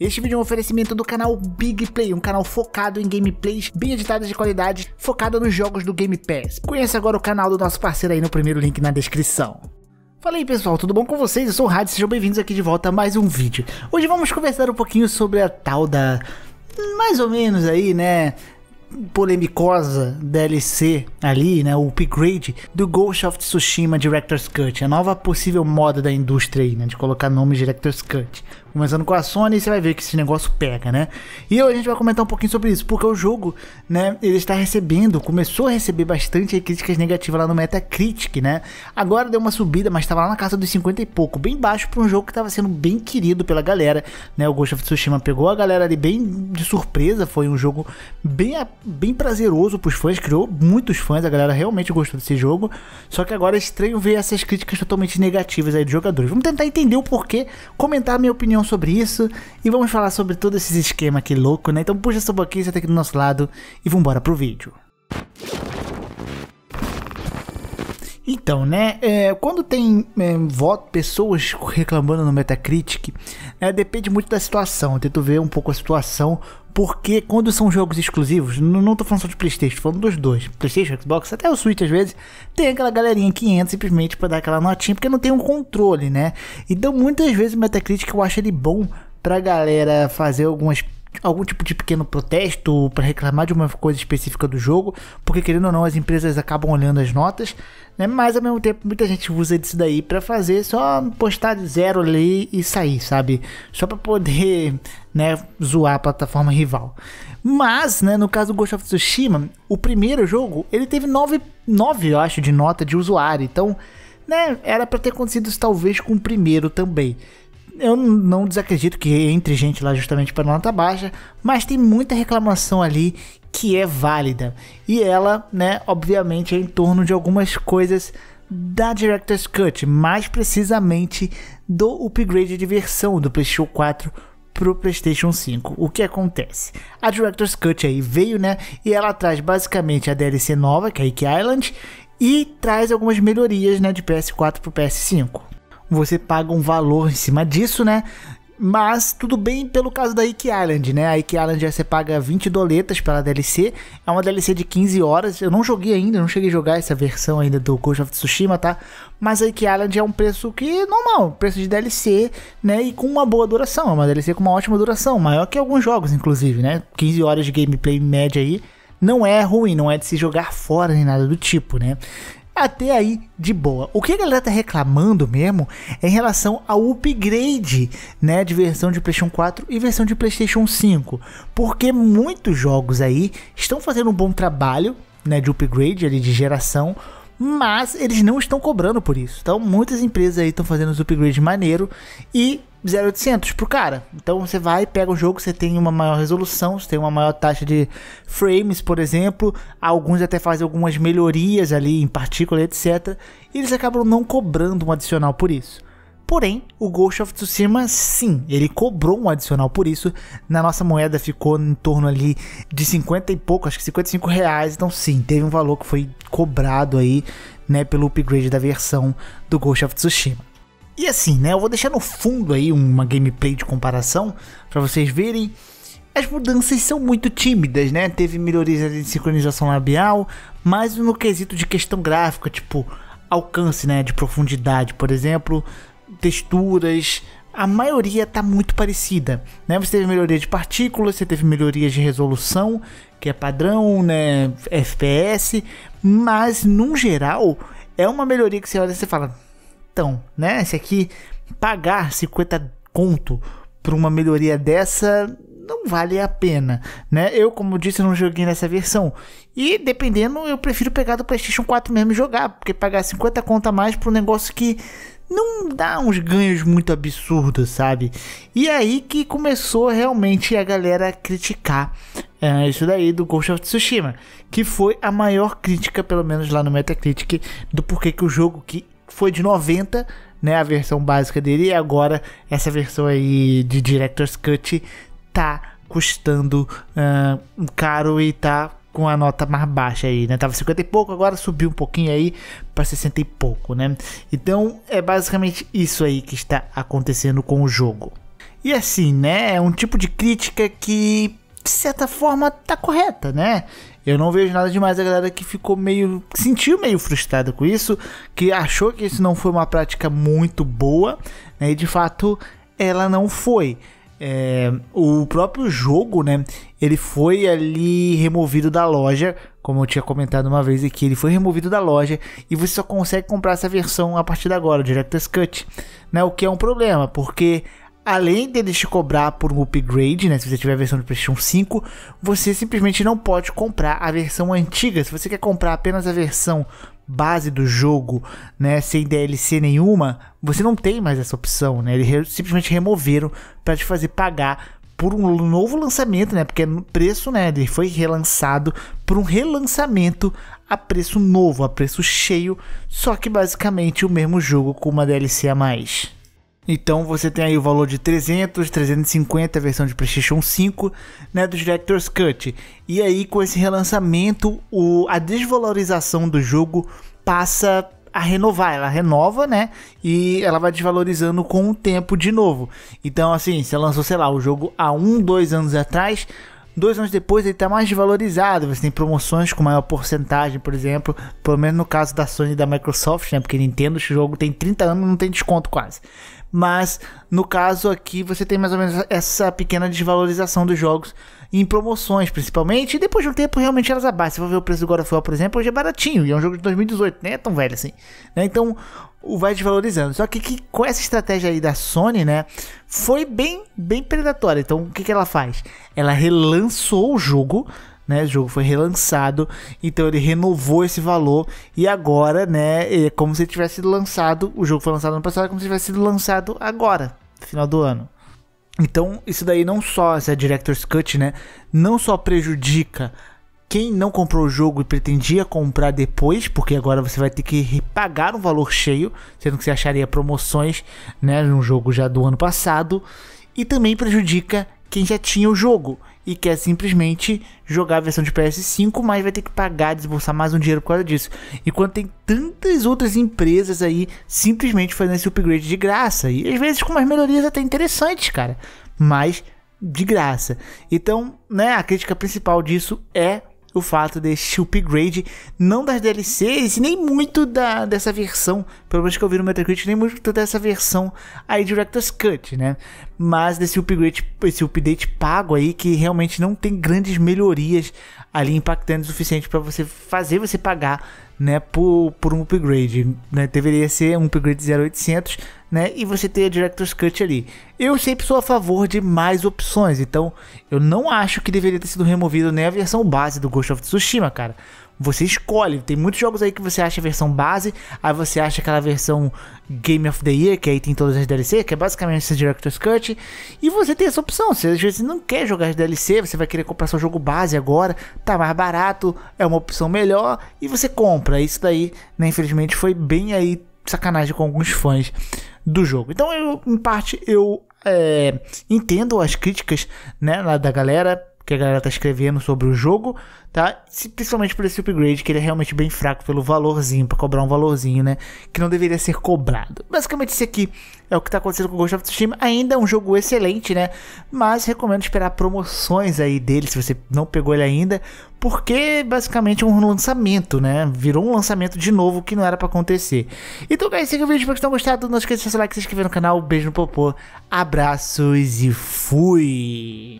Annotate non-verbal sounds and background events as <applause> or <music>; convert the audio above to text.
Este vídeo é um oferecimento do canal Big Play, um canal focado em gameplays bem editadas de qualidade, focado nos jogos do Game Pass. Conheça agora o canal do nosso parceiro aí no primeiro link na descrição. Fala aí pessoal, tudo bom com vocês? Eu sou o Hadi, sejam bem-vindos aqui de volta a mais um vídeo. Hoje vamos conversar um pouquinho sobre a tal da... mais ou menos aí, né polemicosa DLC ali, né, o upgrade do Ghost of Tsushima Director's Cut, a nova possível moda da indústria aí, né, de colocar nome Director's Cut. Começando com a Sony, você vai ver que esse negócio pega, né? E hoje a gente vai comentar um pouquinho sobre isso, porque o jogo, né, ele está recebendo, começou a receber bastante críticas negativas lá no Metacritic, né? Agora deu uma subida, mas estava lá na casa dos 50 e pouco, bem baixo para um jogo que estava sendo bem querido pela galera, né? O Ghost of Tsushima pegou a galera ali bem de surpresa, foi um jogo bem bem prazeroso pros fãs, criou muitos fãs, a galera realmente gostou desse jogo. Só que agora é estranho ver essas críticas totalmente negativas aí dos jogadores. Vamos tentar entender o porquê, comentar a minha opinião sobre isso e vamos falar sobre todo esse esquema aqui louco, né? Então puxa sua boquinha, senta aqui do nosso lado e vambora pro vídeo. Então, né, é, quando tem é, voto, pessoas reclamando no Metacritic, é, depende muito da situação. Eu tento ver um pouco a situação, porque quando são jogos exclusivos, não, não tô falando só de Playstation, tô falando dos dois. Playstation, Xbox, até o Switch às vezes, tem aquela galerinha que entra simplesmente para dar aquela notinha, porque não tem um controle, né? Então muitas vezes o Metacritic eu acho ele bom pra galera fazer algumas algum tipo de pequeno protesto para reclamar de uma coisa específica do jogo, porque querendo ou não as empresas acabam olhando as notas, né? Mas ao mesmo tempo muita gente usa isso daí para fazer só postar de zero ali e sair, sabe? Só para poder, <laughs> né, zoar a plataforma rival. Mas, né, no caso do Ghost of Tsushima, o primeiro jogo, ele teve 9, 9 eu acho, de nota de usuário. Então, né, era para ter acontecido isso talvez com o primeiro também eu não desacredito que entre gente lá justamente para nota baixa, mas tem muita reclamação ali que é válida. E ela, né, obviamente é em torno de algumas coisas da Director's Cut, mais precisamente do upgrade de versão do PlayStation 4 para o PlayStation 5. O que acontece? A Director's Cut aí veio, né, e ela traz basicamente a DLC nova, que é a Ike Island, e traz algumas melhorias, né, de PS4 para o PS5 você paga um valor em cima disso, né? Mas tudo bem pelo caso da Ike Island, né? A Ike Island já você paga 20 doletas pela DLC. É uma DLC de 15 horas. Eu não joguei ainda, não cheguei a jogar essa versão ainda do Ghost of Tsushima, tá? Mas a Ike Island é um preço que é normal, preço de DLC, né? E com uma boa duração. É uma DLC com uma ótima duração, maior que alguns jogos, inclusive, né? 15 horas de gameplay média aí. Não é ruim, não é de se jogar fora nem nada do tipo, né? É até aí, de boa. O que a galera tá reclamando mesmo é em relação ao upgrade, né, de versão de PlayStation 4 e versão de PlayStation 5, porque muitos jogos aí estão fazendo um bom trabalho, né, de upgrade ali de geração, mas eles não estão cobrando por isso. Então, muitas empresas aí estão fazendo os upgrades maneiro e 0800 por cara. Então você vai, pega o jogo, você tem uma maior resolução, você tem uma maior taxa de frames, por exemplo. Alguns até fazem algumas melhorias ali em partícula, etc. E eles acabam não cobrando um adicional por isso. Porém, o Ghost of Tsushima, sim, ele cobrou um adicional por isso. Na nossa moeda ficou em torno ali de 50 e pouco, acho que 55 reais. Então, sim, teve um valor que foi cobrado aí, né, pelo upgrade da versão do Ghost of Tsushima. E assim, né? Eu vou deixar no fundo aí uma gameplay de comparação para vocês verem. As mudanças são muito tímidas, né? Teve melhorias de sincronização labial, mas no quesito de questão gráfica, tipo alcance, né, de profundidade, por exemplo, texturas, a maioria tá muito parecida, né? Você teve melhoria de partículas, você teve melhorias de resolução, que é padrão, né, FPS, mas no geral é uma melhoria que você olha e você fala, então, né? Se aqui pagar 50 conto por uma melhoria dessa não vale a pena, né? Eu, como disse, não joguei nessa versão. E dependendo, eu prefiro pegar do PlayStation 4 mesmo e jogar, porque pagar 50 conta a mais para um negócio que não dá uns ganhos muito absurdos, sabe? E aí que começou realmente a galera criticar é, isso daí do Ghost of Tsushima, que foi a maior crítica, pelo menos lá no Metacritic, do porquê que o jogo que foi de 90, né, a versão básica dele, e agora essa versão aí de Director's Cut tá custando uh, caro e tá com a nota mais baixa aí, né? Tava 50 e pouco, agora subiu um pouquinho aí para 60 e pouco, né? Então é basicamente isso aí que está acontecendo com o jogo. E assim, né? É um tipo de crítica que de certa forma tá correta, né? Eu não vejo nada demais a galera que ficou meio. Que sentiu meio frustrada com isso, que achou que isso não foi uma prática muito boa, né? E de fato ela não foi. É, o próprio jogo, né? Ele foi ali removido da loja, como eu tinha comentado uma vez aqui, ele foi removido da loja e você só consegue comprar essa versão a partir de agora, o Director's Cut, né? O que é um problema, porque além deles te cobrar por um upgrade, né? Se você tiver a versão de PlayStation 5, você simplesmente não pode comprar a versão antiga. Se você quer comprar apenas a versão base do jogo, né, sem DLC nenhuma, você não tem mais essa opção, né? Eles simplesmente removeram para te fazer pagar por um novo lançamento, né? Porque é o preço, né? Ele foi relançado por um relançamento a preço novo, a preço cheio, só que basicamente o mesmo jogo com uma DLC a mais. Então você tem aí o valor de 300, 350 a versão de PlayStation 5, né, do Director's Cut. E aí com esse relançamento, o, a desvalorização do jogo passa a renovar, ela renova, né? E ela vai desvalorizando com o tempo de novo. Então, assim, você lançou, sei lá, o jogo há um, dois anos atrás, dois anos depois ele está mais desvalorizado. Você tem promoções com maior porcentagem, por exemplo, pelo menos no caso da Sony e da Microsoft, né? Porque Nintendo, esse jogo tem 30 anos não tem desconto quase mas no caso aqui você tem mais ou menos essa pequena desvalorização dos jogos em promoções, principalmente, e depois de um tempo realmente elas abaixam. Você vai ver o preço do God of War, por exemplo, hoje é baratinho, e é um jogo de 2018, nem é tão velho assim, né? Então, o vai desvalorizando. Só que, que, com essa estratégia aí da Sony, né, foi bem, bem predatória. Então, o que, que ela faz? Ela relançou o jogo né? O jogo foi relançado, então ele renovou esse valor e agora, né, é como se tivesse sido lançado, o jogo foi lançado no ano passado, é como se tivesse sido lançado agora, final do ano. Então, isso daí não só essa Director's Cut, né, não só prejudica quem não comprou o jogo e pretendia comprar depois, porque agora você vai ter que pagar um valor cheio, sendo que você acharia promoções, né, num jogo já do ano passado, e também prejudica quem já tinha o jogo e quer simplesmente jogar a versão de PS5, mas vai ter que pagar, desbolsar mais um dinheiro por causa disso. Enquanto tem tantas outras empresas aí simplesmente fazendo esse upgrade de graça, e às vezes com umas melhorias até interessantes, cara, mas de graça. Então, né, a crítica principal disso é o fato deste upgrade, não das DLCs, nem muito da, dessa versão, pelo menos que eu vi no Metacritic, nem muito dessa versão aí Director's Cut, né? Mas desse upgrade, esse update pago aí que realmente não tem grandes melhorias ali impactando o suficiente para você fazer você pagar né, por, por um upgrade. Né? Deveria ser um upgrade 0800 né? e você ter a Director's Cut ali. Eu sempre sou a favor de mais opções, então eu não acho que deveria ter sido removido nem a versão base do Ghost of Tsushima, cara. Você escolhe. Tem muitos jogos aí que você acha a versão base, aí você acha aquela versão Game of the Year, que aí tem todas as DLC, que é basicamente esse Director's Cut. E você tem essa opção. Se às vezes não quer jogar as DLC, você vai querer comprar seu jogo base agora, tá mais barato, é uma opção melhor, e você compra. Isso daí, né, infelizmente, foi bem aí sacanagem com alguns fãs do jogo. Então, eu, em parte, eu é, entendo as críticas né, da galera que a galera tá escrevendo sobre o jogo, tá? Principalmente por esse upgrade, que ele é realmente bem fraco pelo valorzinho, para cobrar um valorzinho, né? Que não deveria ser cobrado. Basicamente isso aqui é o que tá acontecendo com Ghost of Tsushima. Ainda é um jogo excelente, né? Mas recomendo esperar promoções aí dele, se você não pegou ele ainda, porque basicamente é um lançamento, né? Virou um lançamento de novo que não era para acontecer. Então, guys, esse é o vídeo, espero que tenham gostado. Não esqueça de deixar seu like, se inscrever no canal. Beijo no popô, abraços e fui!